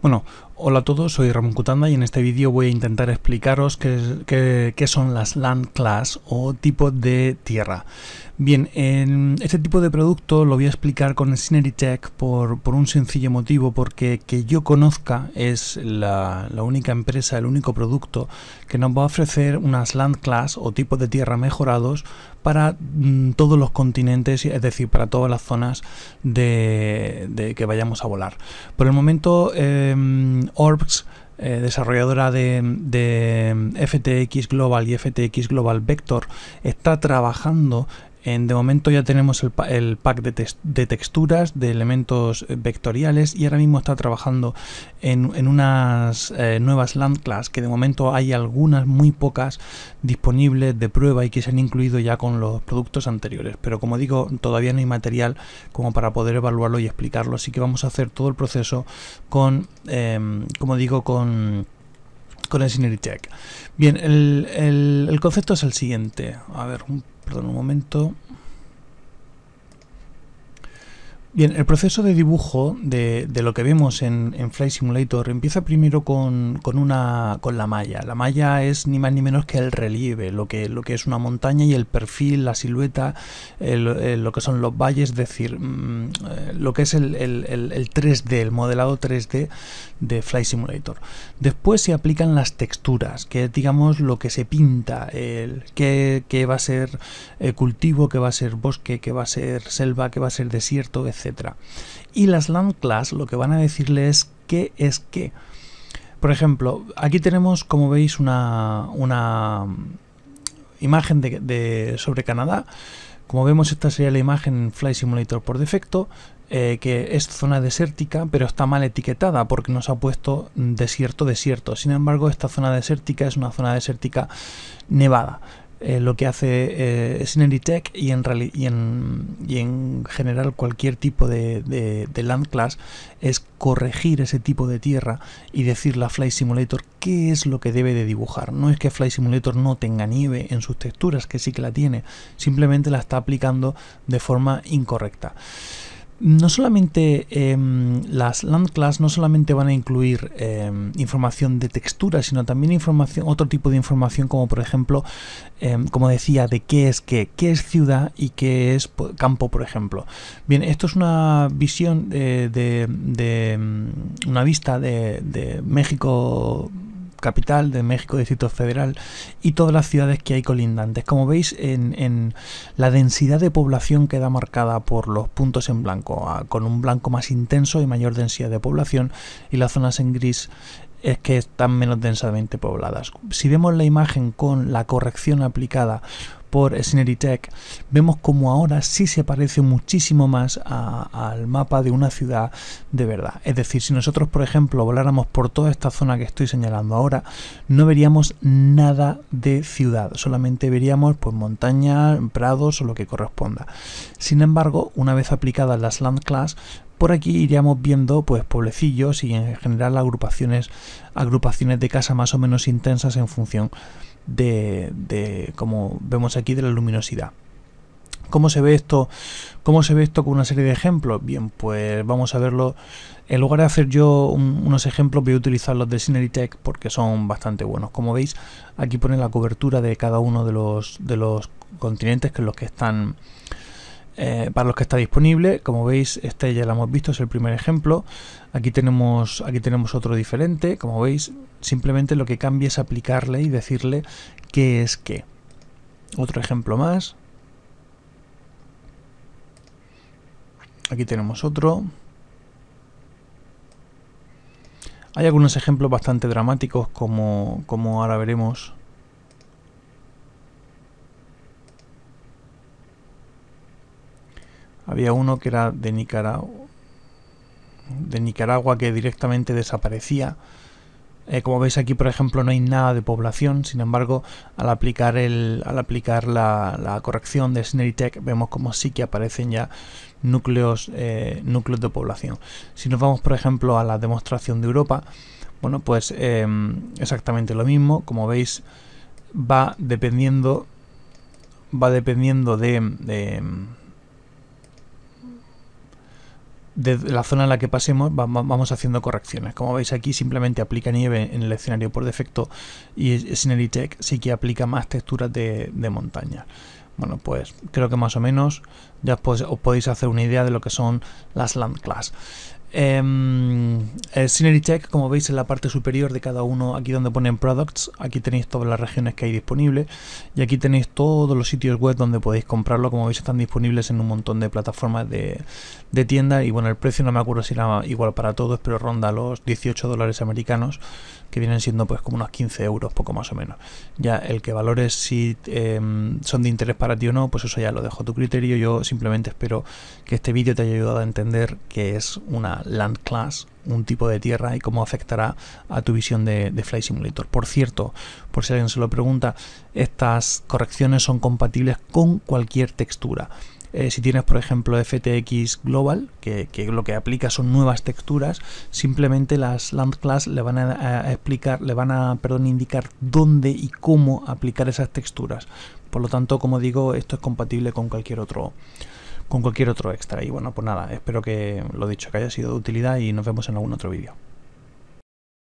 Bueno, Hola a todos, soy Ramón Cutanda y en este vídeo voy a intentar explicaros qué, son las land class o tipo de tierra. Bien, en este tipo de producto lo voy a explicar con Tech por, un sencillo motivo, porque que yo conozca es la, única empresa, el único producto que nos va a ofrecer unas land class o tipos de tierra mejorados para mm, todos los continentes, es decir, para todas las zonas de, que vayamos a volar. Por el momento em, Orbs, eh, desarrolladora de, de, mm, FTX Global y FTX Global Vector, está trabajando de momento ya tenemos el, pack de, texturas, de elementos eh, vectoriales y ahora mismo está trabajando en, unas eh, nuevas land que de momento hay algunas muy pocas disponibles de prueba y que se han incluido ya con los productos anteriores. Pero como digo, todavía no hay material como para poder evaluarlo y explicarlo, así que vamos a hacer todo el proceso con, em, como digo, con con el Check. Bien, el, el concepto es el siguiente. A ver, un perdón un momento Bien, el proceso de dibujo de, lo que vemos en, Fly Flight Simulator empieza primero con, una, con la malla. La malla es ni más ni menos que el relieve, lo que, lo que es una montaña y el perfil, la silueta, lo que son los valles, es decir, mm, eh, lo que es el, 3D, el modelado 3D de Fly Simulator. Después se aplican las texturas, que es digamos lo que se pinta, el, va a ser eh, cultivo, qué va a ser bosque, qué va a ser selva, qué va a ser desierto, etc. Y las land class lo que van a decirle es qué es qué. Por ejemplo, aquí tenemos, como veis, una, imagen de, sobre Canadá. Como vemos, esta sería la imagen Fly Simulator por defecto, eh, que es zona desértica, pero está mal etiquetada porque nos ha puesto desierto, desierto. Sin embargo, esta zona desértica es una zona desértica nevada. Eh, lo que hace eh, Tech y en, general cualquier tipo de, de, land class es corregir ese tipo de tierra y decirle a fly Simulator qué es lo que debe de dibujar. No es que fly Simulator no tenga nieve en sus texturas, que sí que la tiene, simplemente la está aplicando de forma incorrecta no solamente em, las land class no solamente van a incluir em, información de textura, sino también información, otro tipo de información como por ejemplo, em, como decía, de qué es qué, qué es ciudad y qué es campo, por ejemplo. Bien, esto es una visión eh, de, de, una vista de, de México capital de México, Distrito Federal y todas las ciudades que hay colindantes. Como veis, en, la densidad de población queda marcada por los puntos en blanco, con un blanco más intenso y mayor densidad de población, y las zonas en gris es que están menos densamente pobladas. Si vemos la imagen con la corrección aplicada por Tech vemos como ahora sí se parece muchísimo más al mapa de una ciudad de verdad. Es decir, si nosotros, por ejemplo, voláramos por toda esta zona que estoy señalando ahora, no veríamos nada de ciudad, solamente veríamos pues montañas, prados o lo que corresponda. Sin embargo, una vez aplicadas las land class, por aquí iríamos viendo pues pueblecillos y en general agrupaciones agrupaciones de casa más o menos intensas en función de, como vemos aquí, de la luminosidad. ¿Cómo se ve esto? ¿Cómo se ve esto con una serie de ejemplos? Bien, pues vamos a verlo. En lugar de hacer yo unos ejemplos, voy a utilizar los de tech porque son bastante buenos. Como veis, aquí pone la cobertura de cada uno de los, de los continentes que los que están eh, para los que está disponible. Como veis, este ya lo hemos visto, es el primer ejemplo. Aquí tenemos, aquí tenemos otro diferente. Como veis, simplemente lo que cambia es aplicarle y decirle qué es qué. Otro ejemplo más. Aquí tenemos otro. Hay algunos ejemplos bastante dramáticos como ahora veremos. Había uno que era de Nicaragua, de Nicaragua que directamente desaparecía. Eh, como veis aquí, por ejemplo, no hay nada de población. Sin embargo, al aplicar, el, al aplicar la, corrección de Sneritech, vemos como sí que aparecen ya núcleos, eh, núcleos de población. Si nos vamos, por ejemplo, a la demostración de Europa, bueno, pues em, exactamente lo mismo. Como veis, va dependiendo, va dependiendo de de la zona en la que pasemos vamos haciendo correcciones. Como veis aquí simplemente aplica nieve en el escenario por defecto y Scenery Tech sí que aplica más texturas de, de montaña. Bueno, pues creo que más o menos ya os podéis hacer una idea de lo que son las Land Class. Eh, em, Scenery Check, como veis en la parte superior de cada uno, aquí donde ponen Products, aquí tenéis todas las regiones que hay disponibles y aquí tenéis todos los sitios web donde podéis comprarlo, como veis están disponibles en un montón de plataformas de, de y bueno, el precio no me acuerdo si era igual para todos, pero ronda los 18 dólares americanos, que vienen siendo pues como unos 15 euros, poco más o menos. Ya el que valores si em, son de interés para ti o no, pues eso ya lo dejo a tu criterio, yo simplemente espero que este vídeo te haya ayudado a entender que es una land class, un tipo de tierra y cómo afectará a tu visión de, Fly Flight Simulator. Por cierto, por si alguien se lo pregunta, estas correcciones son compatibles con cualquier textura. Eh, si tienes, por ejemplo, FTX Global, que, lo que aplica son nuevas texturas, simplemente las Land Class le van a, a, explicar, le van a, perdón, indicar dónde y cómo aplicar esas texturas. Por lo tanto, como digo, esto es compatible con cualquier otro, con cualquier otro extra. Y bueno, pues nada, espero que lo dicho, que haya sido de utilidad y nos vemos en algún otro vídeo.